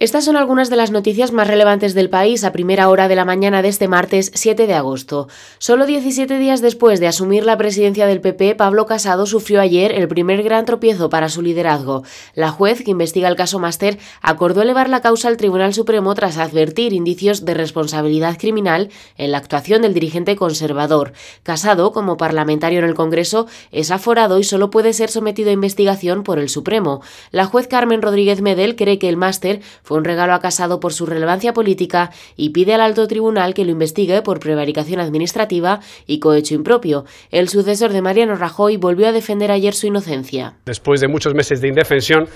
Estas son algunas de las noticias más relevantes del país a primera hora de la mañana de este martes 7 de agosto. Solo 17 días después de asumir la presidencia del PP, Pablo Casado sufrió ayer el primer gran tropiezo para su liderazgo. La juez que investiga el caso Máster acordó elevar la causa al Tribunal Supremo tras advertir indicios de responsabilidad criminal en la actuación del dirigente conservador. Casado, como parlamentario en el Congreso, es aforado y solo puede ser sometido a investigación por el Supremo. La juez Carmen Rodríguez Medel cree que el Máster fue un regalo a Casado por su relevancia política y pide al alto tribunal que lo investigue por prevaricación administrativa y cohecho impropio. El sucesor de Mariano Rajoy volvió a defender ayer su inocencia. Después de muchos meses de indefensión,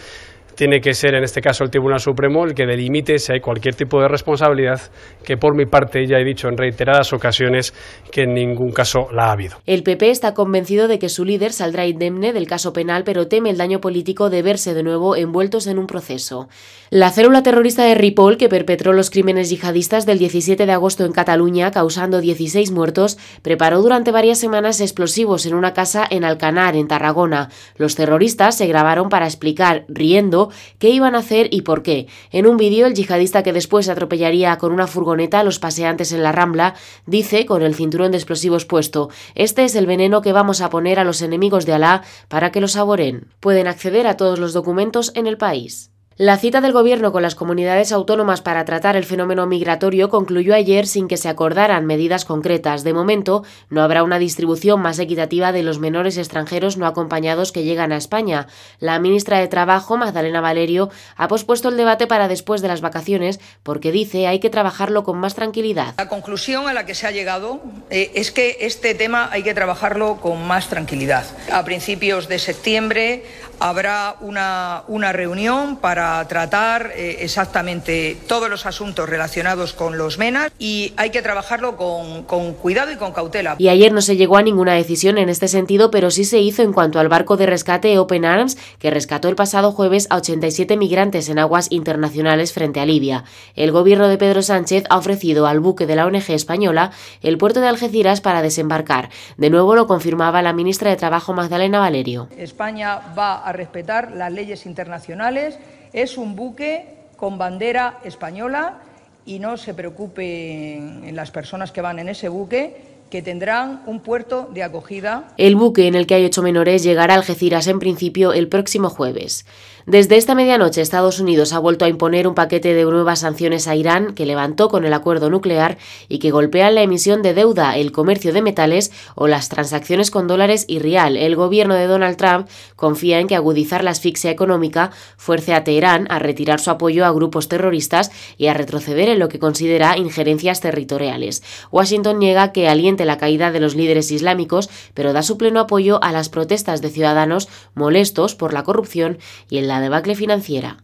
tiene que ser en este caso el Tribunal Supremo el que delimite si hay cualquier tipo de responsabilidad, que por mi parte ya he dicho en reiteradas ocasiones que en ningún caso la ha habido. El PP está convencido de que su líder saldrá indemne del caso penal, pero teme el daño político de verse de nuevo envueltos en un proceso. La célula terrorista de Ripoll, que perpetró los crímenes yihadistas del 17 de agosto en Cataluña, causando 16 muertos, preparó durante varias semanas explosivos en una casa en Alcanar, en Tarragona. Los terroristas se grabaron para explicar, riendo, qué iban a hacer y por qué. En un vídeo, el yihadista que después atropellaría con una furgoneta a los paseantes en la Rambla dice, con el cinturón de explosivos puesto, este es el veneno que vamos a poner a los enemigos de Alá para que lo saboren. Pueden acceder a todos los documentos en el país. La cita del Gobierno con las comunidades autónomas para tratar el fenómeno migratorio concluyó ayer sin que se acordaran medidas concretas. De momento, no habrá una distribución más equitativa de los menores extranjeros no acompañados que llegan a España. La ministra de Trabajo, Magdalena Valerio, ha pospuesto el debate para después de las vacaciones porque dice hay que trabajarlo con más tranquilidad. La conclusión a la que se ha llegado eh, es que este tema hay que trabajarlo con más tranquilidad. A principios de septiembre habrá una, una reunión para tratar eh, exactamente todos los asuntos relacionados con los MENAS y hay que trabajarlo con, con cuidado y con cautela. Y ayer no se llegó a ninguna decisión en este sentido, pero sí se hizo en cuanto al barco de rescate Open Arms, que rescató el pasado jueves a 87 migrantes en aguas internacionales frente a Libia. El gobierno de Pedro Sánchez ha ofrecido al buque de la ONG española el puerto de Algeciras para desembarcar. De nuevo lo confirmaba la ministra de Trabajo Magdalena Valerio. España va a respetar las leyes internacionales es un buque con bandera española y no se preocupen las personas que van en ese buque que tendrán un puerto de acogida. El buque en el que hay ocho menores llegará a Algeciras en principio el próximo jueves. Desde esta medianoche, Estados Unidos ha vuelto a imponer un paquete de nuevas sanciones a Irán que levantó con el acuerdo nuclear y que golpean la emisión de deuda, el comercio de metales o las transacciones con dólares y real. El gobierno de Donald Trump confía en que agudizar la asfixia económica fuerce a Teherán a retirar su apoyo a grupos terroristas y a retroceder en lo que considera injerencias territoriales. Washington niega que aliente la caída de los líderes islámicos, pero da su pleno apoyo a las protestas de ciudadanos molestos por la corrupción y el la debacle financiera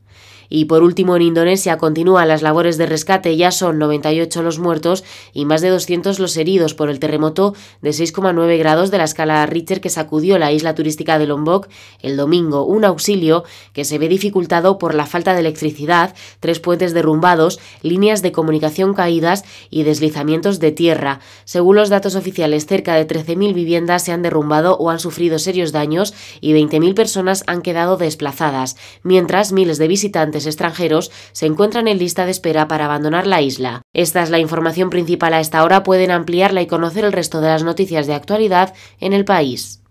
y por último, en Indonesia continúan las labores de rescate, ya son 98 los muertos y más de 200 los heridos por el terremoto de 6,9 grados de la escala Richter que sacudió la isla turística de Lombok el domingo, un auxilio que se ve dificultado por la falta de electricidad, tres puentes derrumbados, líneas de comunicación caídas y deslizamientos de tierra. Según los datos oficiales, cerca de 13.000 viviendas se han derrumbado o han sufrido serios daños y 20.000 personas han quedado desplazadas, mientras miles de visitantes extranjeros se encuentran en lista de espera para abandonar la isla. Esta es la información principal a esta hora. Pueden ampliarla y conocer el resto de las noticias de actualidad en el país.